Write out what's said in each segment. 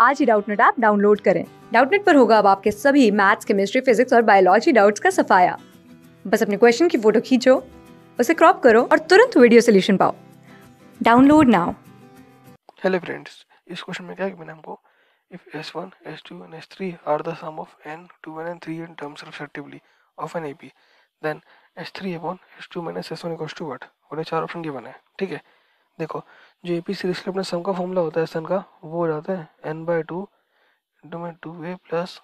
आज ही Doubtnut app download करें डाउटनेट पर होगा अब आपके सभी मैथ्स केमिस्ट्री फिजिक्स और बायोलॉजी डाउट्स का सफाया बस अपने क्वेश्चन की फोटो खींचो उसे क्रॉप करो और तुरंत वीडियो सोल्यूशन पाओ डाउनलोड नाउ हेलो फ्रेंड्स इस क्वेश्चन में क्या मैंने हमको if s s one two and s1 s2 and s3 are the n of n 2 n and 3 in terms respectively of an ap then s3 upon s2 minus s1 equals to what और ये चार option given है ठीक है देखो जो A P series के अपने सम का फॉर्मूला होता है सन का वो हो जाता है एन बाई टू इंटू में two a plus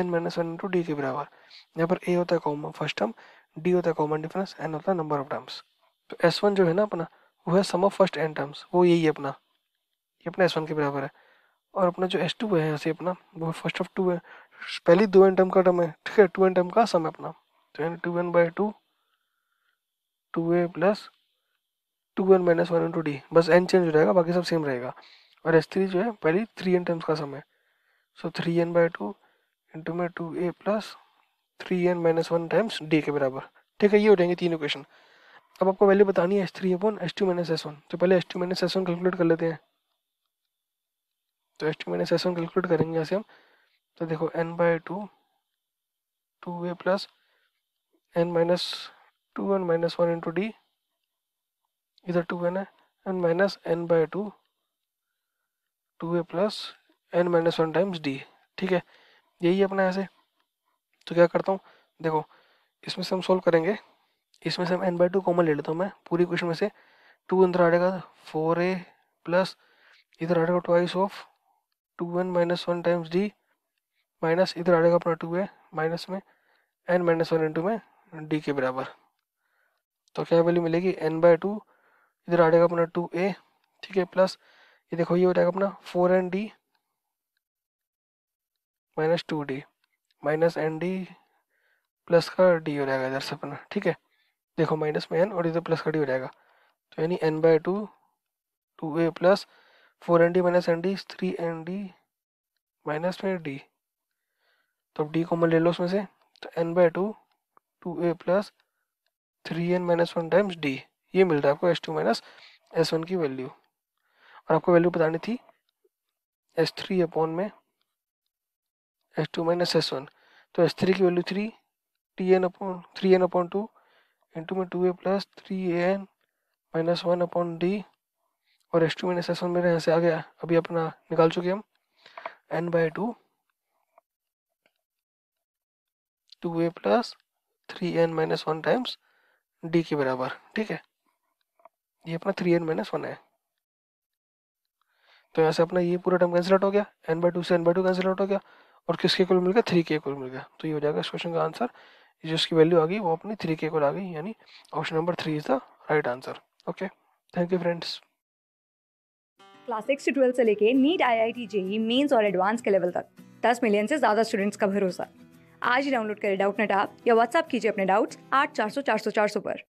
n minus one into d के बराबर यहाँ पर ए होता है कॉमन फर्स्ट टर्म डी होता है कॉमन डिफरेंस एन होता है नंबर ऑफ टर्म्स तो एस वन जो है ना अपना वो है sum of first n terms वो यही है अपना ये अपना एस वन के बराबर है और अपना जो एस टू है यहाँ से अपना वो फर्स्ट ऑफ टू है पहली दो एन टर्म का टर्म है ठीक है टू एन टर्म का सम है अपना तो n two n by two two a plus two n minus one into d बस एन चेंज हो जाएगा बाकी सब सेम रहेगा और एस थ्री जो है पहली थ्री एन टर्म्स का सम है so three n by two into में two a plus three n minus one times d के बराबर ठीक है ये हो जाएंगे तीन इक्वेशन अब आपको वैल्यू बतानी है s three upon s two minus s one तो पहले s two minus s one calculate कर लेते हैं तो s two minus s one calculate करेंगे ऐसे हम तो देखो n by two two a plus n minus two n minus one into d इधर टू एन है and minus n by two two a plus n minus one times d ठीक है यही अपना ऐसे तो क्या करता हूँ देखो इसमें से हम सोल्व करेंगे इसमें से हम एन बाई टू कॉमन ले लेता हूँ मैं पूरी क्वेश्चन में से टू अंदर आ जाएगा फोर ए प्लस इधर आ जाएगा twice of two n minus one times d minus इधर आ जाएगा अपना टू ए माइनस में एन माइनस वन इंटू में डी के बराबर तो क्या वैल्यू मिलेगी एन बाई टू इधर आ जाएगा अपना टू ए ठीक है प्लस ये देखो ये हो जाएगा अपना four n d minus two d minus n d plus का डी हो जाएगा इधर से अपना ठीक है देखो माइनस में एन और इधर प्लस का डी हो जाएगा तो यानी n by two two a plus four n d minus n d three n d minus में डी तो अब डी मैं ले लो उसमें से तो n by two two a plus three n minus one times d ये मिल रहा है आपको s two minus s one की वैल्यू और आपको वैल्यू बतानी थी एस थ्री अपॉन में s two minus s one तो एस थ्री की value three t n upon three n upon two into में two a plus three a n minus one upon d और s two minus s one मेरे यहाँ से आ गया अभी अपना निकाल चुके हम n by two two a plus three n minus one times d के बराबर ठीक है ये अपना थ्री एन माइनस वन है तो यहाँ से अपना ये पूरा टर्म कैंसिल आउट हो गया एन बाई टू से n by two cancel out हो गया और किसके कुल मिल गया थ्री के कुल मिल गया तो ये हो जाएगा इस क्वेश्चन का आंसर जो उसकी वैल्यू आ गई वो अपनी थ्री के कुल आ गई यानी option number three is the right answer okay thank you friends class six से ट्वेल्थ से लेके NEET I I T JEE mains और एडवांस के लेवल तक दस मिलियन से ज़्यादा स्टूडेंट्स का भरोसा आज ही डाउनलोड करें डाउट नेट ऐप या व्हाट्सएप कीजिए अपने डाउट्स आठ चार सौ चार सौ चार सौ पर